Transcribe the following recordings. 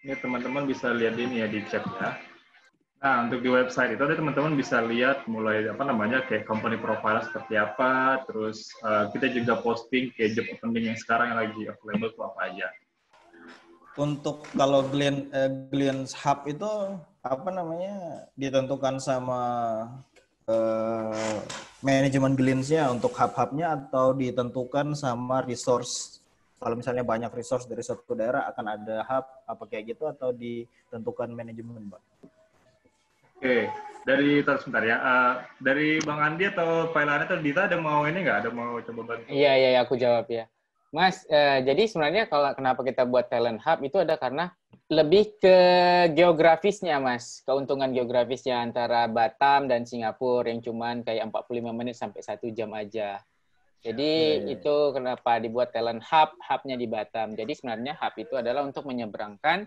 Ini teman-teman bisa lihat ini ya di chat ya. Nah, untuk di website itu teman-teman bisa lihat mulai apa namanya kayak company profile seperti apa, terus uh, kita juga posting kayak job opening yang sekarang yang lagi available itu apa aja. Untuk kalau Glen uh, eh, Glens Hub itu apa namanya ditentukan sama uh, manajemen Glensnya untuk hub-hubnya atau ditentukan sama resource kalau misalnya banyak resource dari suatu daerah akan ada hub apa kayak gitu atau ditentukan manajemen, Pak? Oke, dari terus sebentar ya. Uh, dari Bang Andi atau Pailani atau Dita ada mau ini nggak? Ada mau coba bantu? Iya, iya, iya, aku jawab ya. Mas, eh, jadi sebenarnya kalau kenapa kita buat talent hub itu ada karena lebih ke geografisnya, Mas. Keuntungan geografisnya antara Batam dan Singapura yang cuman kayak 45 menit sampai satu jam aja. Jadi ya. itu kenapa dibuat talent hub, hubnya di Batam. Jadi sebenarnya hub itu adalah untuk menyeberangkan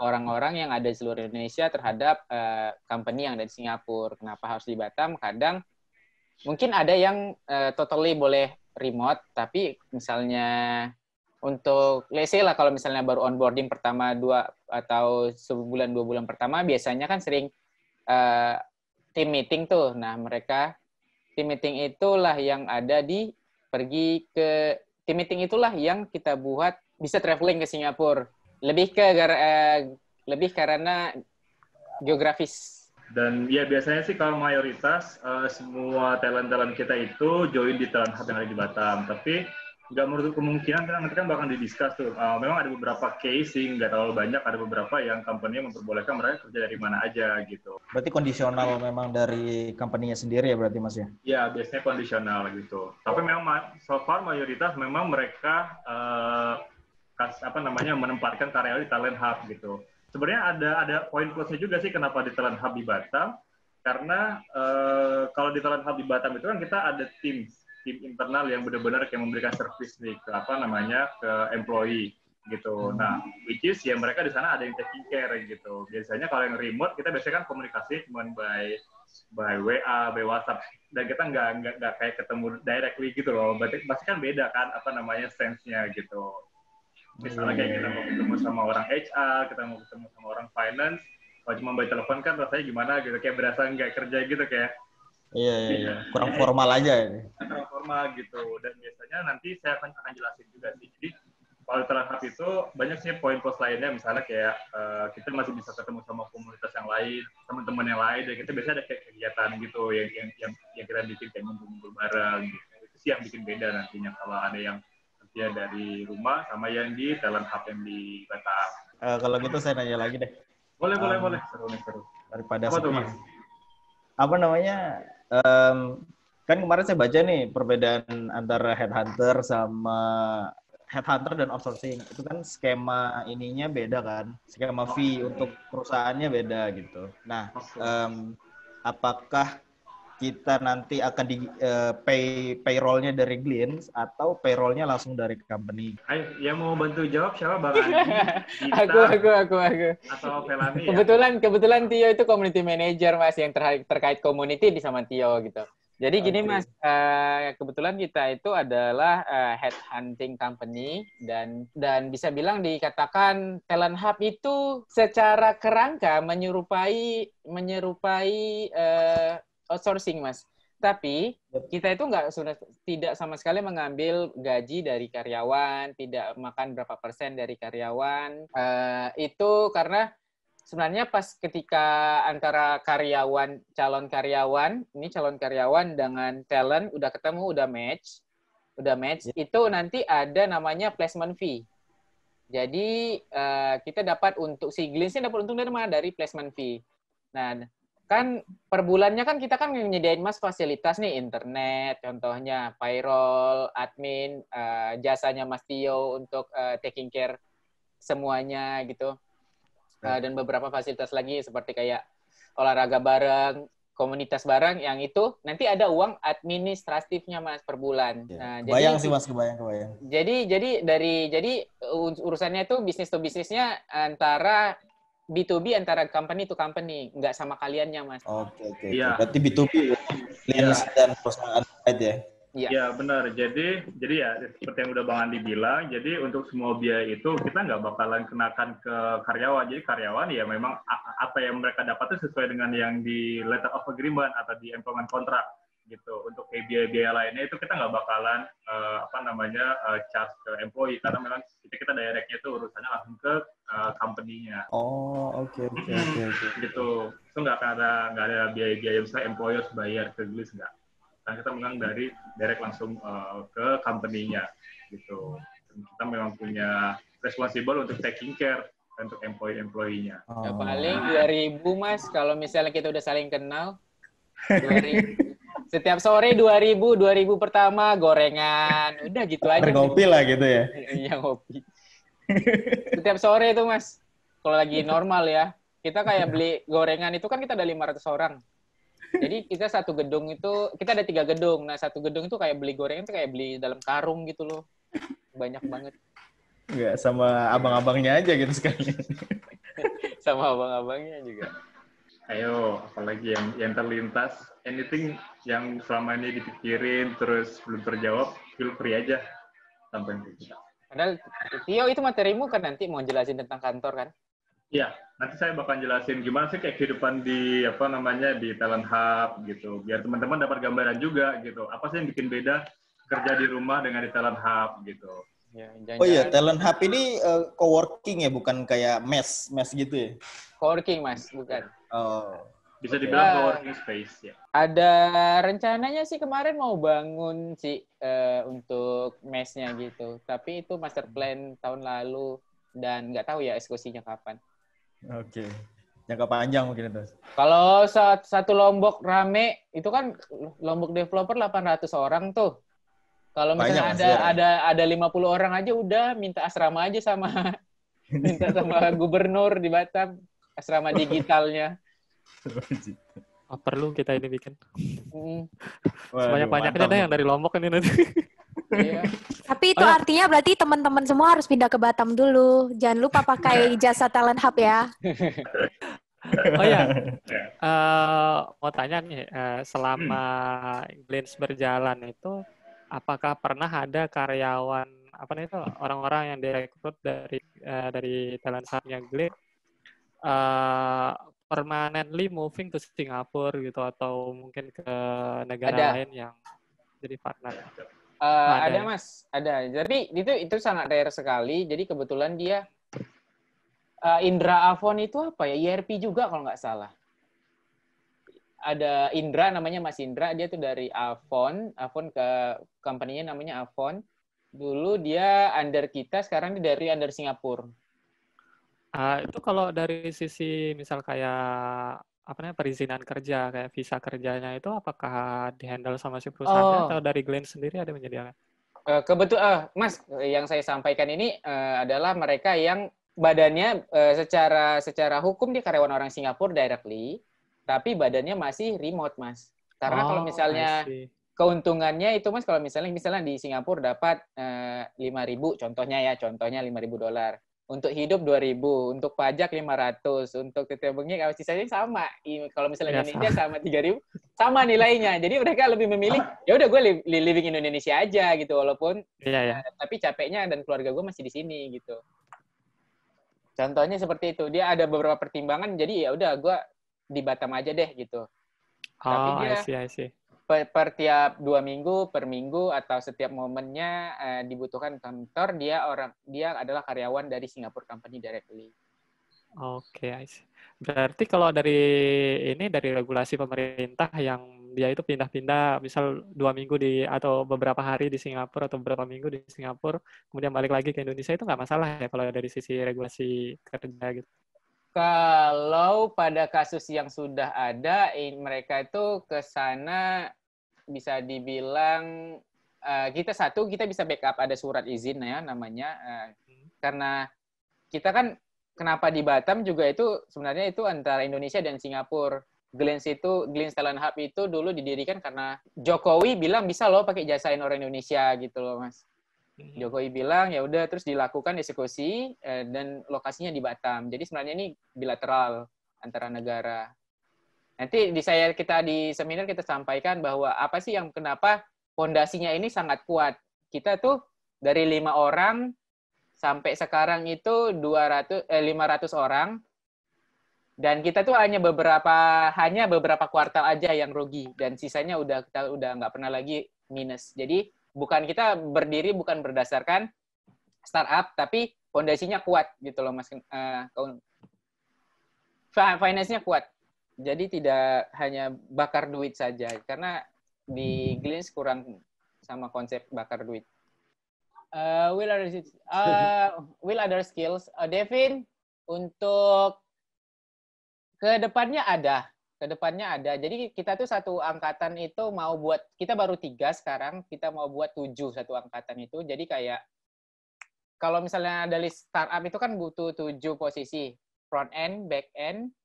orang-orang yang ada di seluruh Indonesia terhadap uh, company yang ada di Singapura. Kenapa harus di Batam? Kadang mungkin ada yang uh, totally boleh remote, tapi misalnya untuk let's lah kalau misalnya baru onboarding pertama dua atau sebulan dua bulan pertama biasanya kan sering uh, team meeting tuh. Nah mereka Team meeting itulah yang ada di pergi ke team meeting itulah yang kita buat bisa traveling ke Singapura. Lebih ke gara, uh, eh, lebih karena geografis. Dan ya biasanya sih kalau mayoritas uh, semua talent-talent kita itu join di talent hub yang ada di Batam. Tapi nggak menurut kemungkinan karena nanti kan bakal didiskus tuh. Uh, memang ada beberapa case sih, nggak terlalu banyak, ada beberapa yang company memperbolehkan mereka kerja dari mana aja gitu. Berarti kondisional memang dari company-nya sendiri ya berarti mas ya? Iya, biasanya kondisional gitu. Tapi memang so far mayoritas memang mereka uh, kas, apa namanya menempatkan karyawan di talent hub gitu. Sebenarnya ada ada poin plusnya juga sih kenapa di talent hub di Batam karena uh, kalau di talent hub di Batam itu kan kita ada tim tim internal yang benar-benar kayak memberikan service nih ke apa namanya ke employee gitu. Hmm. Nah, which is ya mereka di sana ada yang taking care gitu. Biasanya kalau yang remote kita biasanya kan komunikasi cuma by by WA, by WhatsApp dan kita nggak nggak nggak kayak ketemu directly gitu loh. Berarti pasti kan beda kan apa namanya sense-nya gitu. Misalnya kayak kita mau ketemu sama orang HR, kita mau ketemu sama orang finance, kalau cuma by telepon kan rasanya gimana gitu kayak berasa nggak kerja gitu kayak Iya, iya, iya. Kurang formal aja ini. Ya. Kurang formal gitu. Dan biasanya nanti saya akan, akan jelasin juga sih. Jadi kalau terhadap itu banyak sih poin plus lainnya. Misalnya kayak uh, kita masih bisa ketemu sama komunitas yang lain, teman-teman yang lain. Dan kita biasanya ada kayak kegiatan gitu yang yang yang, yang kita bikin kayak ngumpul-ngumpul bareng. Gitu. Itu sih yang bikin beda nantinya kalau ada yang ya dari rumah sama yang di talent hub yang di Batam. Uh, kalau gitu saya nanya lagi deh. Boleh, um, boleh, eh, boleh. Seru seru. Daripada Apa Apa namanya um, kan kemarin saya baca nih perbedaan antara headhunter sama headhunter dan outsourcing itu kan skema ininya beda kan skema fee untuk perusahaannya beda gitu nah um, apakah kita nanti akan di uh, pay payrollnya dari Glints atau payrollnya langsung dari company? Ay, yang mau bantu jawab siapa bang? aku aku aku aku. Atau Velani? Ya? Kebetulan ya? kebetulan Tio itu community manager mas yang terkait terkait community di sama Tio gitu. Jadi okay. gini mas, uh, kebetulan kita itu adalah uh, eh, hunting company dan dan bisa bilang dikatakan talent hub itu secara kerangka menyerupai menyerupai uh, outsourcing oh, mas tapi kita itu nggak sudah tidak sama sekali mengambil gaji dari karyawan tidak makan berapa persen dari karyawan uh, itu karena sebenarnya pas ketika antara karyawan calon karyawan ini calon karyawan dengan talent udah ketemu udah match udah match yeah. itu nanti ada namanya placement fee jadi uh, kita dapat untuk si Glinsnya dapat untung dari mana dari placement fee nah kan per bulannya kan kita kan menyediain mas fasilitas nih internet contohnya payroll admin uh, jasanya mas Tio untuk uh, taking care semuanya gitu uh, dan beberapa fasilitas lagi seperti kayak olahraga bareng komunitas bareng yang itu nanti ada uang administratifnya mas per bulan. yeah. Nah, jadi, jadi, sih mas, kebayang kebayang. Jadi jadi dari jadi urusannya itu bisnis to bisnisnya antara B2B antara company to company, nggak sama kaliannya, Mas. Oke, okay, oke. Iya. Okay. Yeah. Berarti B2B klinis yeah. dan perusahaan aja. Ya? Iya. Ya benar. Jadi jadi ya seperti yang udah Bang Andi bilang, jadi untuk semua biaya itu kita nggak bakalan kenakan ke karyawan. Jadi karyawan ya memang apa yang mereka dapat itu sesuai dengan yang di letter of agreement atau di employment contract gitu untuk biaya-biaya lainnya itu kita nggak bakalan uh, apa namanya uh, charge ke employee karena memang kita kita directnya itu urusannya langsung ke uh, company-nya. Oh oke okay, oke okay, oke. Okay, gitu itu nggak ada nggak ada biaya-biaya misalnya employer bayar ke Glis nggak. Nah kita memang dari direct langsung uh, ke company-nya gitu. Dan kita memang punya responsible untuk taking care untuk employee-employee-nya. Oh. Ya, paling 2000 mas kalau misalnya kita udah saling kenal. 2000 setiap sore 2000, 2000 pertama gorengan, udah gitu aja. Ngopi lah gitu ya. Iya ngopi. Setiap sore itu mas, kalau lagi normal ya, kita kayak beli gorengan itu kan kita ada 500 orang. Jadi kita satu gedung itu, kita ada tiga gedung. Nah satu gedung itu kayak beli gorengan itu kayak beli dalam karung gitu loh. Banyak banget. Enggak, sama abang-abangnya aja gitu sekali. sama abang-abangnya juga ayo apalagi yang yang terlintas anything yang selama ini dipikirin terus belum terjawab feel free aja sampai ke padahal Tio itu materimu kan nanti mau jelasin tentang kantor kan Iya, nanti saya bakal jelasin gimana sih kayak kehidupan di apa namanya di talent hub gitu, biar teman-teman dapat gambaran juga gitu. Apa sih yang bikin beda kerja di rumah dengan di talent hub gitu jangan ya, oh iya, talent hub ini uh, co-working ya, bukan kayak mess, mess gitu ya? Co-working mas, bukan. Oh. Bisa dibilang ya, co-working space ya. Ada rencananya sih kemarin mau bangun sih uh, untuk mesnya gitu, tapi itu master plan tahun lalu dan nggak tahu ya eksekusinya kapan. Oke. Okay jangka panjang mungkin itu. Kalau saat satu lombok rame itu kan lombok developer 800 orang tuh. Kalau misalnya Banyak, ada ya. ada ada 50 orang aja udah minta asrama aja sama minta sama gubernur di Batam asrama digitalnya. Oh, perlu kita ini bikin. Mm. Sebanyak-banyaknya deh yang dari Lombok ini nanti. Iya. Tapi itu oh, iya. artinya berarti teman-teman semua harus pindah ke Batam dulu. Jangan lupa pakai jasa talent hub ya. Oh ya, uh, mau tanya nih, uh, selama Glens berjalan itu apakah pernah ada karyawan apa nih itu orang-orang yang direkrut dari uh, dari talent hubnya Glee uh, eh, permanently moving to Singapura gitu atau mungkin ke negara ada. lain yang jadi partner? Uh, ada, ya? mas, ada. Jadi itu itu sangat rare sekali. Jadi kebetulan dia uh, Indra Avon itu apa ya? IRP e juga kalau nggak salah ada Indra namanya Mas Indra dia tuh dari Avon Avon ke company-nya namanya Avon dulu dia under kita sekarang dia dari under Singapura uh, itu kalau dari sisi misal kayak apa namanya perizinan kerja kayak visa kerjanya itu apakah dihandle sama si perusahaan oh. atau dari Glenn sendiri ada menyediakan uh, eh, kebetulan uh, eh, Mas yang saya sampaikan ini uh, adalah mereka yang badannya uh, secara secara hukum dia karyawan orang Singapura directly tapi badannya masih remote mas karena oh, kalau misalnya keuntungannya itu mas kalau misalnya misalnya di Singapura dapat eh, lima eh, ribu contohnya ya contohnya lima ribu dolar untuk hidup dua ribu untuk pajak lima ratus untuk titik kalau sisanya sama kalau misalnya ya, Indonesia sama tiga ribu sama nilainya jadi mereka lebih memilih ah. ya udah gue living Indonesia aja gitu walaupun ya, ya. tapi capeknya dan keluarga gue masih di sini gitu contohnya seperti itu dia ada beberapa pertimbangan jadi ya udah gue di Batam aja deh gitu. Oh, Tapi dia I see, I see. Per, per tiap dua minggu, per minggu atau setiap momennya uh, dibutuhkan kantor dia orang dia adalah karyawan dari Singapore Company directly. Oke, okay, Berarti kalau dari ini dari regulasi pemerintah yang dia itu pindah-pindah, misal dua minggu di atau beberapa hari di Singapura atau beberapa minggu di Singapura, kemudian balik lagi ke Indonesia itu nggak masalah ya kalau dari sisi regulasi kerja gitu. Kalau pada kasus yang sudah ada, mereka itu ke sana bisa dibilang eh, kita satu kita bisa backup ada surat izin ya namanya eh, hmm. karena kita kan kenapa di Batam juga itu sebenarnya itu antara Indonesia dan Singapura. Glens itu Glens Talent Hub itu dulu didirikan karena Jokowi bilang bisa loh pakai jasain orang Indonesia gitu loh mas. Hmm. Jokowi bilang ya udah terus dilakukan eksekusi eh, dan lokasinya di Batam. Jadi sebenarnya ini bilateral antara negara. Nanti di saya kita di seminar kita sampaikan bahwa apa sih yang kenapa fondasinya ini sangat kuat. Kita tuh dari lima orang sampai sekarang itu 200 eh, 500 orang dan kita tuh hanya beberapa hanya beberapa kuartal aja yang rugi dan sisanya udah kita udah nggak pernah lagi minus. Jadi bukan kita berdiri bukan berdasarkan startup tapi fondasinya kuat gitu loh mas uh, finance-nya kuat jadi tidak hanya bakar duit saja karena di Glins kurang sama konsep bakar duit uh, will other uh, will other skills uh, Devin untuk kedepannya ada kedepannya ada. Jadi kita tuh satu angkatan itu mau buat kita baru tiga sekarang, kita mau buat tujuh satu angkatan itu. Jadi kayak kalau misalnya ada list startup itu kan butuh tujuh posisi front end, back end,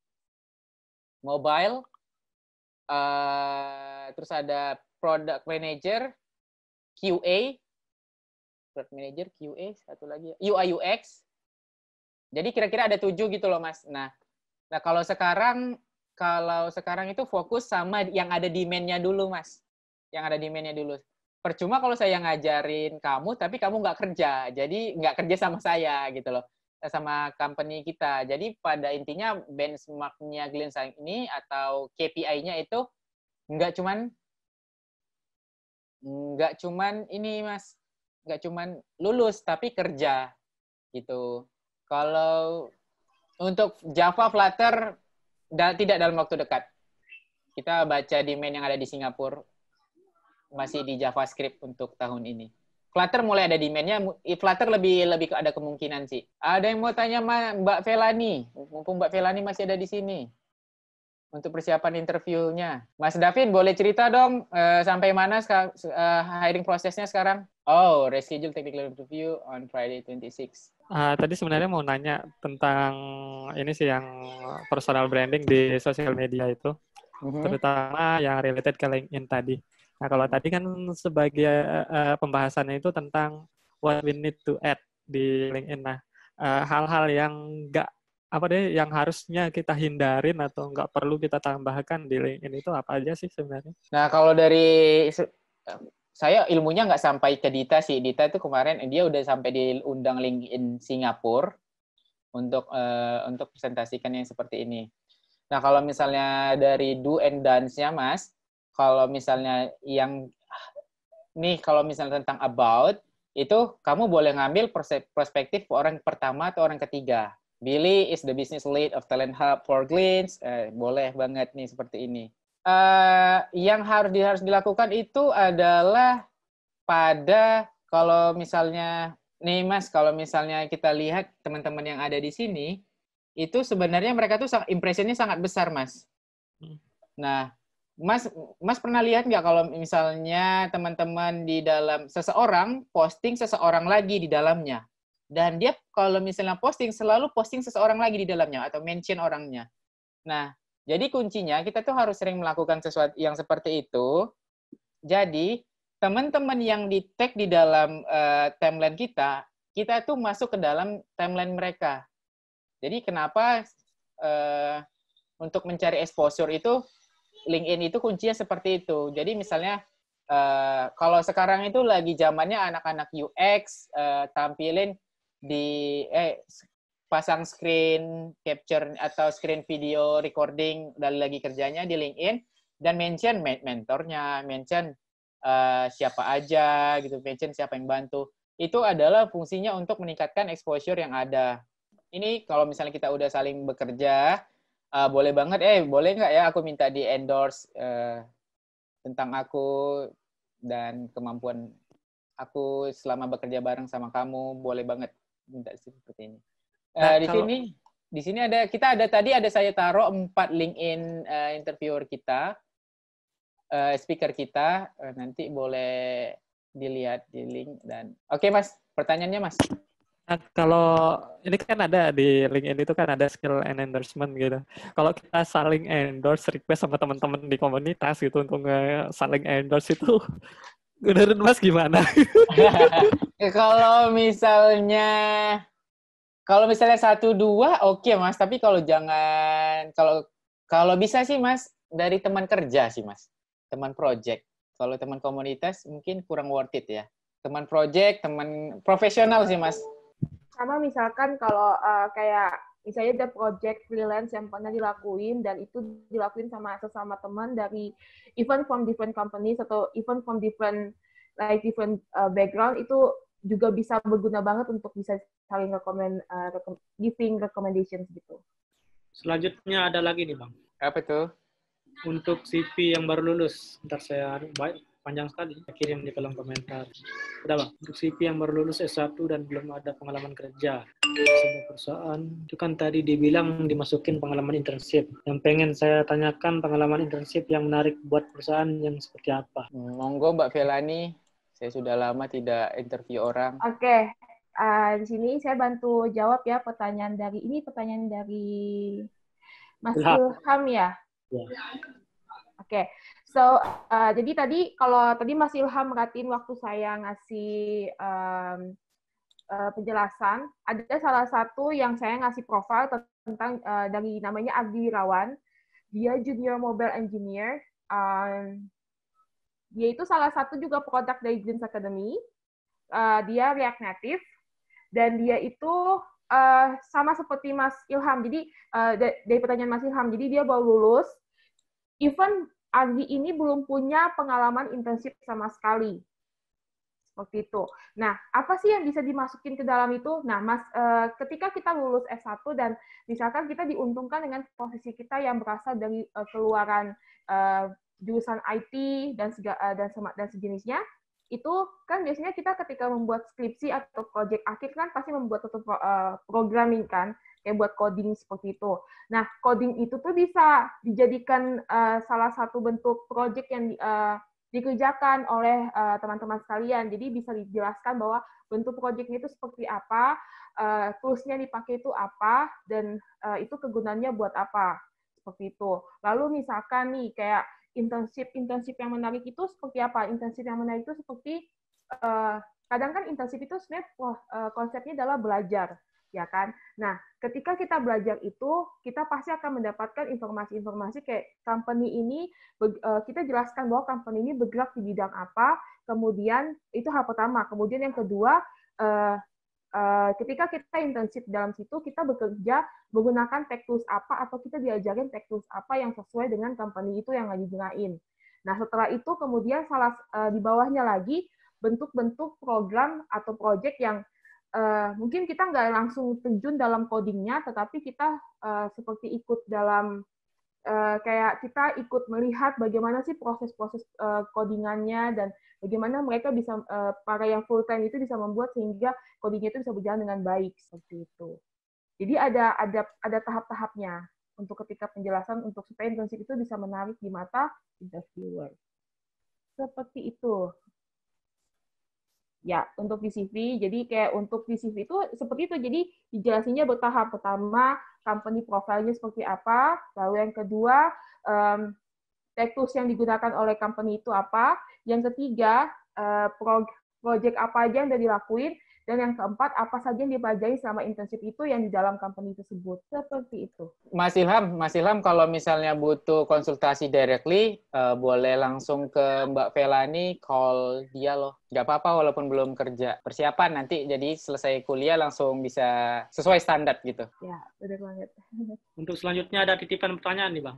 mobile, uh, terus ada product manager, QA, product manager, QA, satu lagi ya. UI UX. Jadi kira-kira ada tujuh gitu loh mas. Nah, nah kalau sekarang kalau sekarang itu fokus sama yang ada demand-nya dulu, Mas. Yang ada demand-nya dulu. Percuma kalau saya ngajarin kamu, tapi kamu nggak kerja. Jadi nggak kerja sama saya gitu loh sama company kita. Jadi pada intinya benchmarknya nya Glensang ini atau KPI-nya itu nggak cuman nggak cuman ini mas, nggak cuman lulus tapi kerja gitu. Kalau untuk Java Flutter da tidak dalam waktu dekat. Kita baca di demand yang ada di Singapura masih di JavaScript untuk tahun ini. Flutter mulai ada di mainnya Flutter lebih lebih ada kemungkinan sih. Ada yang mau tanya Mbak Velani, mumpung Mbak Velani masih ada di sini untuk persiapan interviewnya. Mas Davin boleh cerita dong uh, sampai mana uh, hiring prosesnya sekarang? Oh, reschedule technical interview on Friday 26. Uh, tadi sebenarnya mau nanya tentang ini sih yang personal branding di sosial media itu, uh-huh. terutama yang related ke LinkedIn tadi. Nah kalau tadi kan sebagai uh, pembahasannya itu tentang what we need to add di LinkedIn. Nah uh, hal-hal yang nggak apa deh yang harusnya kita hindarin atau nggak perlu kita tambahkan di LinkedIn itu apa aja sih sebenarnya? Nah kalau dari saya ilmunya nggak sampai ke Dita sih. Dita itu kemarin dia udah sampai diundang LinkedIn Singapura untuk uh, untuk presentasikan yang seperti ini. Nah, kalau misalnya dari do and dance-nya, Mas, kalau misalnya yang nih kalau misalnya tentang about itu kamu boleh ngambil perspektif orang pertama atau orang ketiga. Billy is the business lead of Talent Hub for Glints. Eh, boleh banget nih seperti ini. Eh, yang harus harus dilakukan itu adalah pada kalau misalnya nih Mas, kalau misalnya kita lihat teman-teman yang ada di sini, itu sebenarnya mereka tuh impressionnya sangat besar, Mas. Hmm. Nah, Mas, Mas pernah lihat nggak kalau misalnya teman-teman di dalam seseorang posting seseorang lagi di dalamnya, dan dia kalau misalnya posting selalu posting seseorang lagi di dalamnya atau mention orangnya. Nah, jadi kuncinya kita tuh harus sering melakukan sesuatu yang seperti itu. Jadi teman-teman yang di tag di dalam uh, timeline kita, kita tuh masuk ke dalam timeline mereka. Jadi kenapa uh, untuk mencari exposure itu LinkedIn itu kuncinya seperti itu. Jadi misalnya uh, kalau sekarang itu lagi zamannya anak-anak UX uh, tampilin di eh pasang screen capture atau screen video recording dan lagi kerjanya di LinkedIn dan mention mentornya, mention uh, siapa aja gitu, mention siapa yang bantu. Itu adalah fungsinya untuk meningkatkan exposure yang ada. Ini kalau misalnya kita udah saling bekerja, uh, boleh banget, eh boleh nggak ya aku minta di endorse uh, tentang aku dan kemampuan aku selama bekerja bareng sama kamu, boleh banget minta seperti ini. Nah, nah, di kalau... sini di sini ada kita ada tadi ada saya taruh empat LinkedIn uh, eh, interviewer kita uh, speaker kita uh, nanti boleh dilihat di link dan oke okay, mas pertanyaannya mas nah, kalau ini kan ada di LinkedIn itu kan ada skill and endorsement gitu kalau kita saling endorse request sama teman-teman di komunitas gitu untuk saling endorse itu menurut mas gimana kalau misalnya kalau misalnya satu dua, oke okay, mas. Tapi kalau jangan kalau kalau bisa sih mas dari teman kerja sih mas, teman project. Kalau teman komunitas mungkin kurang worth it ya. Teman project, teman profesional sih mas. Sama misalkan kalau uh, kayak misalnya ada project freelance yang pernah dilakuin dan itu dilakuin sama sesama teman dari event from different companies atau event from different like different uh, background itu juga bisa berguna banget untuk bisa saling rekomend uh, eh, giving recommendations gitu. Selanjutnya ada lagi nih bang. Apa itu? Untuk CV yang baru lulus, ntar saya anu, baik panjang sekali kirim di kolom komentar. Udah bang, untuk CV yang baru lulus S1 dan belum ada pengalaman kerja sebuah perusahaan, itu kan tadi dibilang dimasukin pengalaman internship. Yang pengen saya tanyakan pengalaman internship yang menarik buat perusahaan yang seperti apa? Hmm, monggo Mbak Velani, saya sudah lama tidak interview orang. Oke, okay. uh, eh, di sini saya bantu jawab ya pertanyaan dari ini pertanyaan dari Mas Ilham ya. Yeah. Oke, okay. so uh, jadi tadi kalau tadi Mas Ilham ngatin waktu saya ngasih um, uh, penjelasan, ada salah satu yang saya ngasih profil tentang uh, dari namanya Abdi Rawan. Dia junior mobile engineer. Um, dia itu salah satu juga produk dari Greens Academy. Uh, dia React Native dan dia itu uh, sama seperti Mas Ilham. Jadi uh, dari pertanyaan Mas Ilham, jadi dia baru lulus. Even Andi ini belum punya pengalaman intensif sama sekali. Seperti itu. Nah, apa sih yang bisa dimasukin ke dalam itu? Nah, Mas, uh, ketika kita lulus S1 dan misalkan kita diuntungkan dengan posisi kita yang berasal dari uh, keluaran uh, jurusan IT dan sega, eh, dan sama, dan sejenisnya itu kan biasanya kita ketika membuat skripsi atau project akhir kan pasti membuat satu uh, programming kan kayak buat coding seperti itu. Nah, coding itu tuh bisa dijadikan uh, salah satu bentuk project yang uh, dikerjakan oleh teman-teman uh, sekalian. Jadi bisa dijelaskan bahwa bentuk proyeknya itu seperti apa, uh, toolsnya dipakai itu apa, dan uh, itu kegunaannya buat apa seperti itu. Lalu misalkan nih kayak intensif internship yang menarik itu seperti apa intensif yang menarik itu seperti uh, kadang kan intensif itu sebenarnya wah, uh, konsepnya adalah belajar ya kan nah ketika kita belajar itu kita pasti akan mendapatkan informasi-informasi kayak company ini eh, kita jelaskan bahwa company ini bergerak di bidang apa kemudian itu hal pertama kemudian yang kedua uh, Eh, ketika kita internship dalam situ, kita bekerja menggunakan tech tools apa atau kita diajarin tech tools apa yang sesuai dengan company itu yang lagi gunain. Nah, setelah itu kemudian salah eh, di bawahnya lagi bentuk-bentuk program atau project yang uh, mungkin kita nggak langsung terjun dalam codingnya, tetapi kita uh, seperti ikut dalam Eh, kayak kita ikut melihat bagaimana sih proses-proses uh, codingannya dan bagaimana mereka bisa eh, para yang full time itu bisa membuat sehingga codingnya itu bisa berjalan dengan baik seperti itu. Jadi ada ada ada tahap-tahapnya untuk ketika penjelasan untuk supaya internship itu bisa menarik di mata interviewer. Seperti itu. Ya, untuk di CV, jadi kayak untuk di CV itu seperti itu. Jadi dijelasinya bertahap. Pertama, company profile-nya seperti apa. Lalu yang kedua, um, tech tools yang digunakan oleh company itu apa. Yang ketiga, uh, project apa aja yang sudah dilakuin. Dan yang keempat, apa saja yang dipelajari selama internship itu yang di dalam company tersebut. Seperti itu. Mas Ilham, Mas Ilham kalau misalnya butuh konsultasi directly, uh, boleh langsung ke Mbak Velani, call dia loh. Nggak apa-apa walaupun belum kerja. Persiapan nanti jadi selesai kuliah langsung bisa sesuai standar gitu. Ya, benar banget. Untuk selanjutnya ada titipan pertanyaan nih Bang,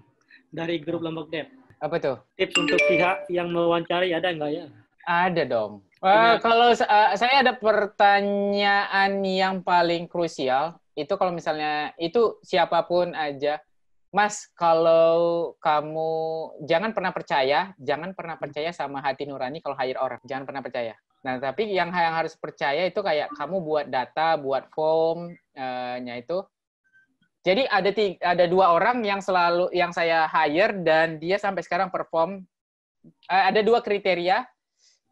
dari grup Lombok Dev. Apa tuh? Tips untuk pihak yang mewawancari ada nggak ya? Ada dong Uh, kalau uh, saya ada pertanyaan yang paling krusial itu kalau misalnya itu siapapun aja, Mas, kalau kamu jangan pernah percaya, jangan pernah hmm. percaya sama hati nurani kalau hire orang, jangan pernah percaya. Nah, tapi yang yang harus percaya itu kayak kamu buat data, buat formnya eh, uh itu. Jadi ada tiga, ada dua orang yang selalu yang saya hire dan dia sampai sekarang perform. Eh, ada dua kriteria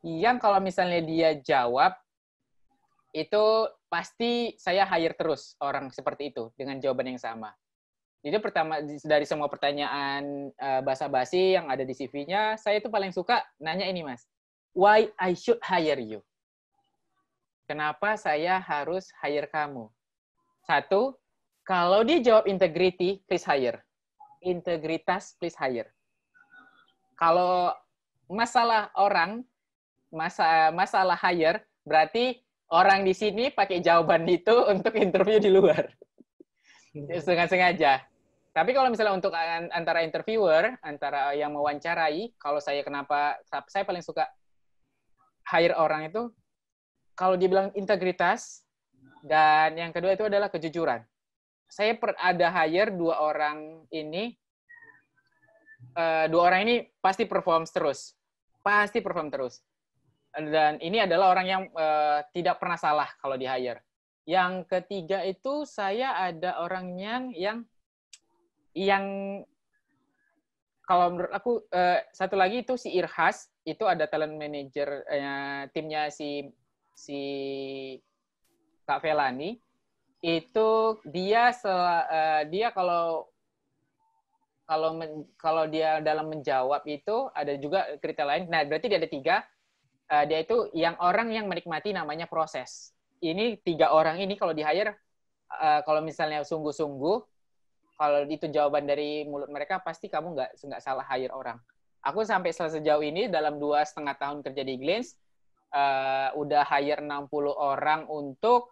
yang kalau misalnya dia jawab itu pasti saya hire terus orang seperti itu dengan jawaban yang sama. Jadi pertama dari semua pertanyaan uh, eh, bahasa basi yang ada di CV-nya, saya itu paling suka nanya ini, Mas. Why I should hire you? Kenapa saya harus hire kamu? Satu, kalau dia jawab integrity, please hire. Integritas, please hire. Kalau masalah orang, masa masalah hire, berarti orang di sini pakai jawaban itu untuk interview di luar. Dengan hmm. sengaja. Tapi kalau misalnya untuk antara interviewer, antara yang mewawancarai, kalau saya kenapa saya paling suka hire orang itu kalau dibilang integritas dan yang kedua itu adalah kejujuran. Saya per, ada hire dua orang ini eh, dua orang ini pasti perform terus. Pasti perform terus dan ini adalah orang yang uh, tidak pernah salah kalau di hire. Yang ketiga itu saya ada orang yang yang yang kalau menurut aku uh, satu lagi itu si Irhas itu ada talent manager uh, timnya si si Kak Velani itu dia sel, uh, dia kalau kalau men, kalau dia dalam menjawab itu ada juga kriteria lain. Nah berarti dia ada tiga uh, dia itu yang orang yang menikmati namanya proses. Ini tiga orang ini kalau di hire uh, kalau misalnya sungguh-sungguh kalau itu jawaban dari mulut mereka pasti kamu nggak nggak salah hire orang. Aku sampai sejauh ini dalam dua setengah tahun kerja di Glens uh, udah hire 60 orang untuk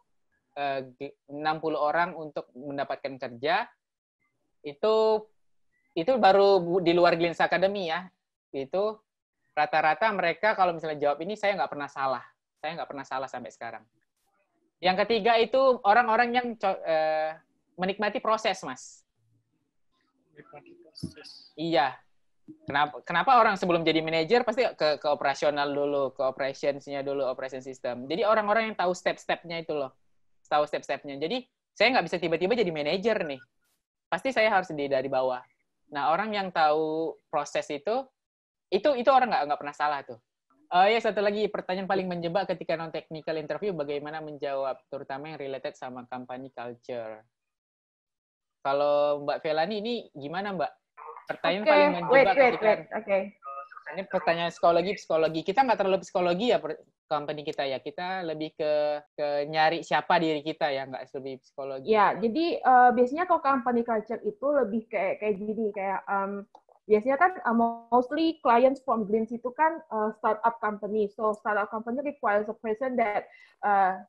uh, 60 orang untuk mendapatkan kerja itu itu baru di luar Glens Academy ya itu rata-rata mereka kalau misalnya jawab ini saya nggak pernah salah saya nggak pernah salah sampai sekarang yang ketiga itu orang-orang yang uh, menikmati proses mas menikmati proses iya kenapa kenapa orang sebelum jadi manajer pasti ke ke operasional dulu ke operationsnya dulu operation system jadi orang-orang yang tahu step-stepnya itu loh tahu step-stepnya jadi saya nggak bisa tiba-tiba jadi manajer nih pasti saya harus di dari bawah nah orang yang tahu proses itu itu itu orang nggak nggak pernah salah tuh uh, ya satu lagi pertanyaan paling menjebak ketika non technical interview bagaimana menjawab terutama yang related sama company culture kalau Mbak Velani ini gimana Mbak pertanyaan okay. paling menjebak wait, ketika wait, Okay. ini pertanyaan psikologi psikologi kita nggak terlalu psikologi ya company kita ya kita lebih ke ke nyari siapa diri kita ya nggak lebih psikologi ya jadi uh, biasanya kalau company culture itu lebih kayak kayak gini kayak um, biasanya kan uh, mostly clients from green itu kan uh, startup company. So startup company requires a person that uh,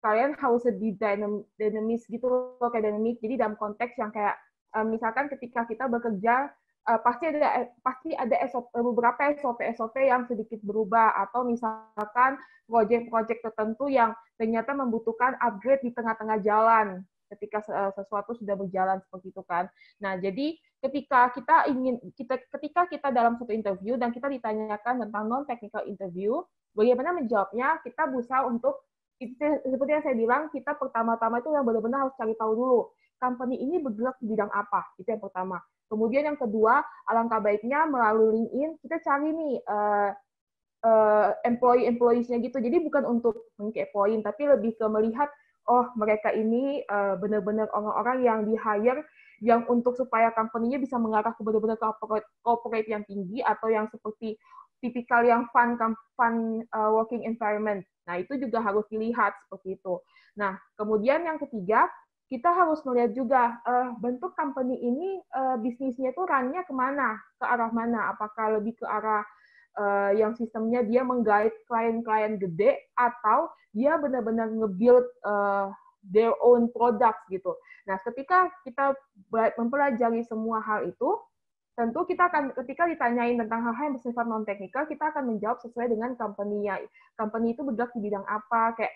kalian harus di dynam dynamis gitu loh, kayak dynamic. Jadi dalam konteks yang kayak uh, misalkan ketika kita bekerja uh, pasti ada eh, pasti ada SOP, eh, beberapa SOP SOP yang sedikit berubah atau misalkan proyek-proyek tertentu yang ternyata membutuhkan upgrade di tengah-tengah jalan ketika sesuatu sudah berjalan seperti itu kan. Nah, jadi ketika kita ingin kita ketika kita dalam satu interview dan kita ditanyakan tentang non technical interview, bagaimana menjawabnya? Kita berusaha untuk seperti yang saya bilang, kita pertama-tama itu yang benar-benar harus cari tahu dulu company ini bergerak di bidang apa. Itu yang pertama. Kemudian yang kedua, alangkah baiknya melalui LinkedIn kita cari nih uh, eh, uh, eh, employee employeesnya gitu. Jadi bukan untuk mengkepoin, tapi lebih ke melihat oh mereka ini uh, benar-benar orang-orang yang di hire yang untuk supaya company-nya bisa mengarah ke benar-benar corporate, yang tinggi atau yang seperti tipikal yang fun fun uh, working environment. Nah, itu juga harus dilihat seperti itu. Nah, kemudian yang ketiga, kita harus melihat juga uh, bentuk company ini uh, bisnisnya itu rannya kemana, ke arah mana? Apakah lebih ke arah uh, yang sistemnya dia menggait klien-klien gede atau dia benar-benar nge-build uh, their own products gitu. Nah, ketika kita mempelajari semua hal itu, tentu kita akan ketika ditanyain tentang hal-hal yang bersifat non teknikal, kita akan menjawab sesuai dengan company-nya. Company itu bergerak di bidang apa, kayak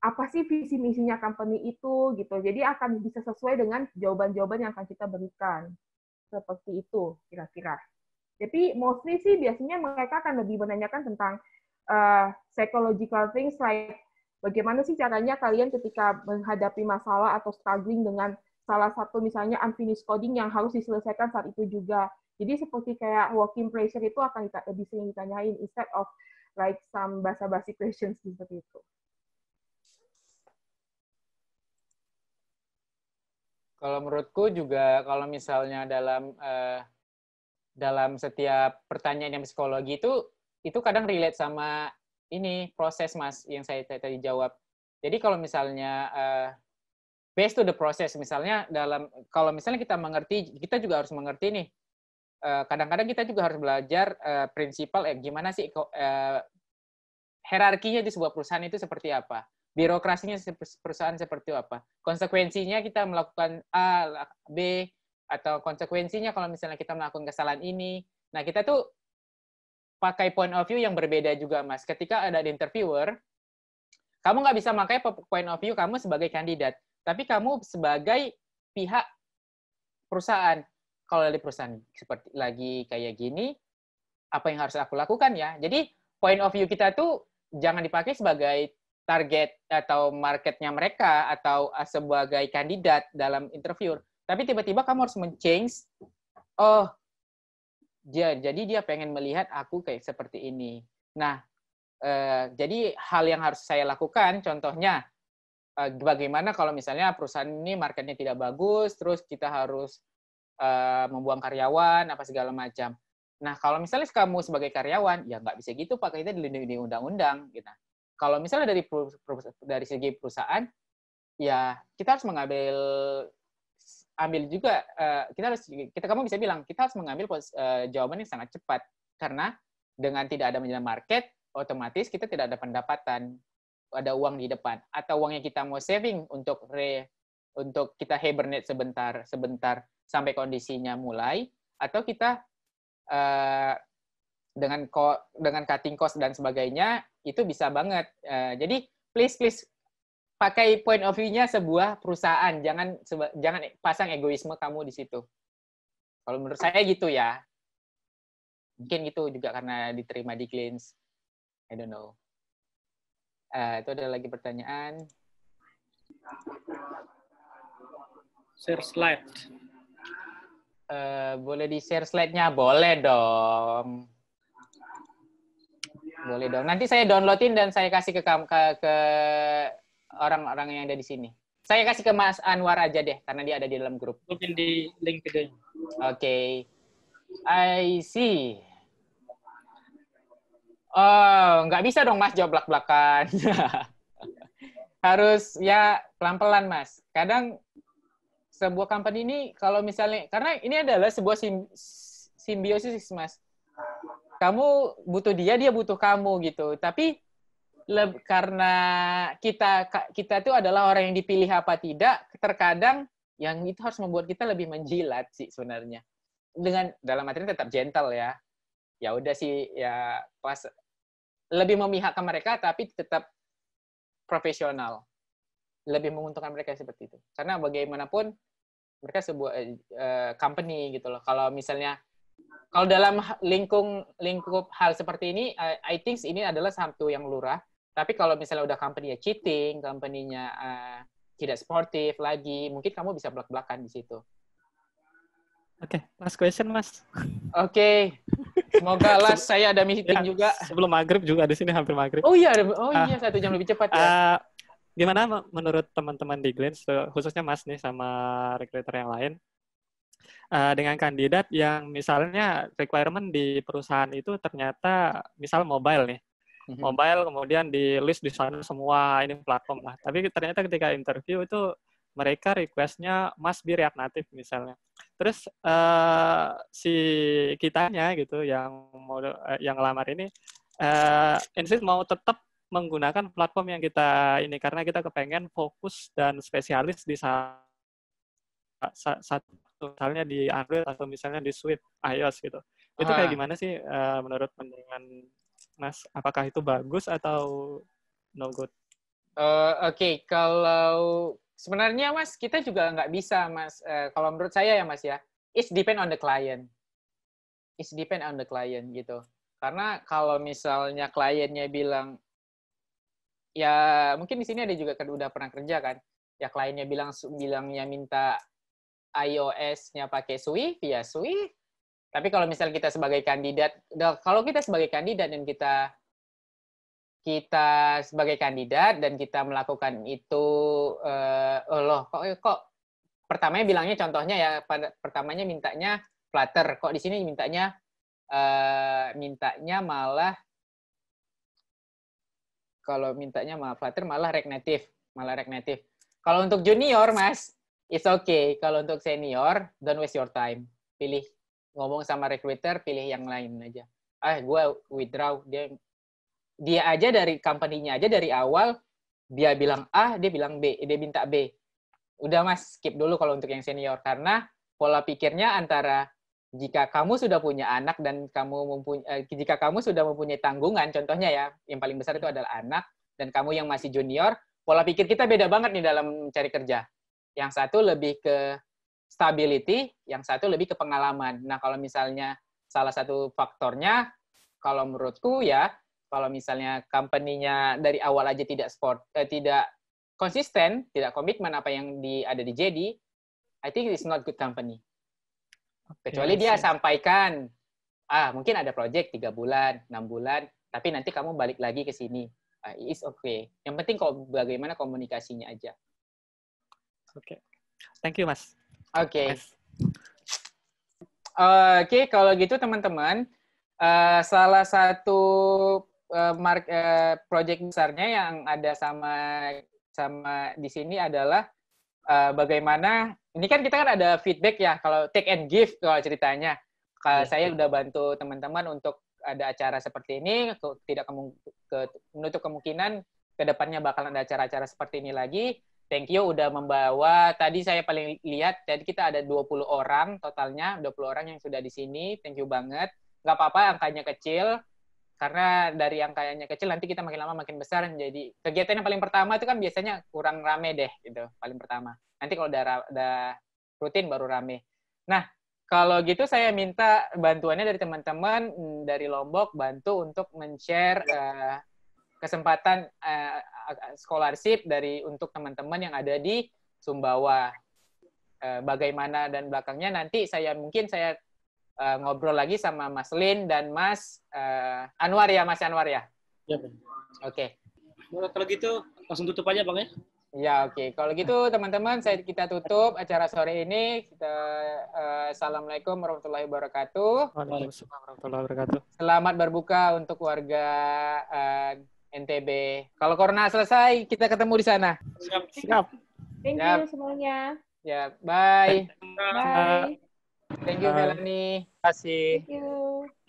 apa sih visi misinya company itu gitu. Jadi akan bisa sesuai dengan jawaban-jawaban yang akan kita berikan. Seperti itu kira-kira. Tapi mostly sih biasanya mereka akan lebih menanyakan tentang uh, psychological things like Bagaimana sih caranya kalian ketika menghadapi masalah atau struggling dengan salah satu misalnya unfinished coding yang harus diselesaikan saat itu juga. Jadi seperti kayak working pressure itu akan lebih sering ditanyain instead of like some basa-basi questions seperti itu. Kalau menurutku juga kalau misalnya dalam uh, dalam setiap pertanyaan yang psikologi itu itu kadang relate sama ini proses mas yang saya tadi jawab. Jadi kalau misalnya uh, based to the process, misalnya dalam kalau misalnya kita mengerti, kita juga harus mengerti nih. Eh, kadang-kadang uh, kita juga harus belajar uh, prinsipal, eh, gimana sih uh, hierarkinya di sebuah perusahaan itu seperti apa, birokrasinya perusahaan seperti apa, konsekuensinya kita melakukan A, B, atau konsekuensinya kalau misalnya kita melakukan kesalahan ini. Nah kita tuh pakai point of view yang berbeda juga, Mas. Ketika ada interviewer, kamu nggak bisa pakai point of view kamu sebagai kandidat, tapi kamu sebagai pihak perusahaan. Kalau dari perusahaan seperti lagi kayak gini, apa yang harus aku lakukan ya? Jadi point of view kita tuh jangan dipakai sebagai target atau marketnya mereka atau sebagai kandidat dalam interview. Tapi tiba-tiba kamu harus men-change, oh dia jadi dia pengen melihat aku kayak seperti ini. Nah, eh, jadi hal yang harus saya lakukan, contohnya eh, bagaimana kalau misalnya perusahaan ini marketnya tidak bagus, terus kita harus eh, membuang karyawan apa segala macam. Nah, kalau misalnya kamu sebagai karyawan, ya nggak bisa gitu, Pak. itu dilindungi di undang-undang. Gitu. Kalau misalnya dari dari segi perusahaan, ya kita harus mengambil ambil juga uh, kita harus kita kamu bisa bilang kita harus mengambil pos, uh, jawaban yang sangat cepat karena dengan tidak ada menjelang market otomatis kita tidak ada pendapatan ada uang di depan atau uang yang kita mau saving untuk re untuk kita hibernate sebentar sebentar sampai kondisinya mulai atau kita uh, dengan ko dengan cutting cost dan sebagainya itu bisa banget uh, jadi please please pakai point of view-nya sebuah perusahaan. Jangan seba, jangan pasang egoisme kamu di situ. Kalau menurut saya gitu ya. Mungkin gitu juga karena diterima di Cleans. I don't know. Uh, itu ada lagi pertanyaan. Share slide. Uh, boleh di share slide-nya? Boleh dong boleh dong. Nanti saya downloadin dan saya kasih ke ke, ke orang-orang yang ada di sini? Saya kasih ke Mas Anwar aja deh, karena dia ada di dalam grup. Mungkin di link videonya. Oke. Okay. I see. Oh, nggak bisa dong Mas jawab belak-belakan. Harus ya pelan-pelan Mas. Kadang sebuah company ini kalau misalnya, karena ini adalah sebuah sim simbiosis Mas. Kamu butuh dia, dia butuh kamu gitu. Tapi leb, karena kita kita itu adalah orang yang dipilih apa tidak, terkadang yang itu harus membuat kita lebih menjilat sih sebenarnya. Dengan dalam materi tetap gentle ya. Ya udah sih ya pas lebih memihak ke mereka tapi tetap profesional. Lebih menguntungkan mereka seperti itu. Karena bagaimanapun mereka sebuah uh, company gitu loh. Kalau misalnya kalau dalam lingkung lingkup hal seperti ini, I think ini adalah satu yang lurah tapi kalau misalnya udah company-nya cheating, company-nya uh, tidak sportif lagi, mungkin kamu bisa belak-belakan di situ. Oke, okay, last question, Mas. Oke. Okay. Semoga last saya ada meeting ya, juga. Sebelum maghrib juga di sini hampir maghrib. Oh iya, oh iya uh, satu jam lebih cepat ya. Uh, gimana menurut teman-teman di Glens, eh, khususnya Mas nih sama recruiter yang lain, uh, dengan kandidat yang misalnya requirement di perusahaan itu ternyata misal mobile nih, Mhm. mobile kemudian di list di sana semua ini platform lah tapi ternyata ketika interview itu mereka requestnya must be React Native misalnya. Terus uh, si kitanya gitu yang mau uh, eh, yang lamar ini uh, insist mau tetap menggunakan platform yang kita ini karena kita kepengen fokus dan spesialis di satu misalnya di Android atau misalnya di Swift iOS gitu. Itu kayak ah. gimana sih uh, menurut pandangan Mas? Apakah itu bagus atau no good? Uh, Oke, okay. kalau sebenarnya Mas kita juga nggak bisa Mas. Uh, kalau menurut saya ya Mas ya, it's depend on the client. It's depend on the client gitu. Karena kalau misalnya kliennya bilang, ya mungkin di sini ada juga kan udah pernah kerja kan, ya kliennya bilang bilangnya minta iOS-nya pakai Swift, ya Swift tapi kalau misalnya kita sebagai kandidat, kalau kita sebagai kandidat dan kita kita sebagai kandidat dan kita melakukan itu eh, oh loh kok kok pertamanya bilangnya contohnya ya pada pertamanya mintanya Flutter kok di sini mintanya eh, mintanya malah kalau mintanya malah Flutter malah React Native malah React Native kalau untuk junior mas it's okay kalau untuk senior don't waste your time pilih ngomong sama recruiter pilih yang lain aja ah gue withdraw dia dia aja dari company-nya aja dari awal dia bilang A, dia bilang B, dia minta B. Udah mas, skip dulu kalau untuk yang senior. Karena pola pikirnya antara jika kamu sudah punya anak dan kamu mempunyai, eh, jika kamu sudah mempunyai tanggungan, contohnya ya, yang paling besar itu adalah anak, dan kamu yang masih junior, pola pikir kita beda banget nih dalam mencari kerja. Yang satu lebih ke stability, yang satu lebih ke pengalaman. Nah, kalau misalnya salah satu faktornya, kalau menurutku ya, kalau misalnya company-nya dari awal aja tidak sport, eh, tidak konsisten, tidak komitmen apa yang di, ada di JD, I think it's not good company. Okay, Kecuali dia sampaikan, ah mungkin ada project tiga bulan, enam bulan, tapi nanti kamu balik lagi ke sini. Ah, it's okay. Yang penting kok bagaimana komunikasinya aja. Oke. Okay. Thank you, Mas. Oke. Oke, kalau gitu teman-teman, uh, salah satu uh, uh, project besarnya yang ada sama sama di sini adalah uh, bagaimana ini kan kita kan ada feedback ya kalau take and give kalau ceritanya. Kalau saya udah bantu teman-teman untuk ada acara seperti ini, tidak menutup kemungkinan kedepannya bakalan ada acara-acara seperti ini lagi thank you udah membawa tadi saya paling lihat tadi kita ada 20 orang totalnya 20 orang yang sudah di sini thank you banget Gak apa-apa angkanya kecil karena dari angkanya kecil nanti kita makin lama makin besar jadi kegiatan yang paling pertama itu kan biasanya kurang rame deh gitu paling pertama nanti kalau udah, udah rutin baru rame nah kalau gitu saya minta bantuannya dari teman-teman mm, dari Lombok bantu untuk men-share uh, kesempatan uh, scholarship dari untuk teman-teman yang ada di Sumbawa. Uh, bagaimana dan belakangnya nanti saya mungkin saya uh, ngobrol lagi sama Mas Lin dan Mas uh, Anwar ya, Mas Anwar ya. Ya. Oke. Okay. Kalau gitu langsung tutup aja bang ya. Ya oke. Okay. Kalau gitu teman-teman saya kita tutup acara sore ini. Kita uh, assalamualaikum warahmatullahi wabarakatuh. Waalaikumsalam warahmatullahi wabarakatuh. Selamat berbuka untuk warga uh, NTB. Kalau corona selesai, kita ketemu di sana. Siap. Siap. Thank Siap. you semuanya. Ya, bye. Bye. Thank you Melanie. Terima kasih. Thank you.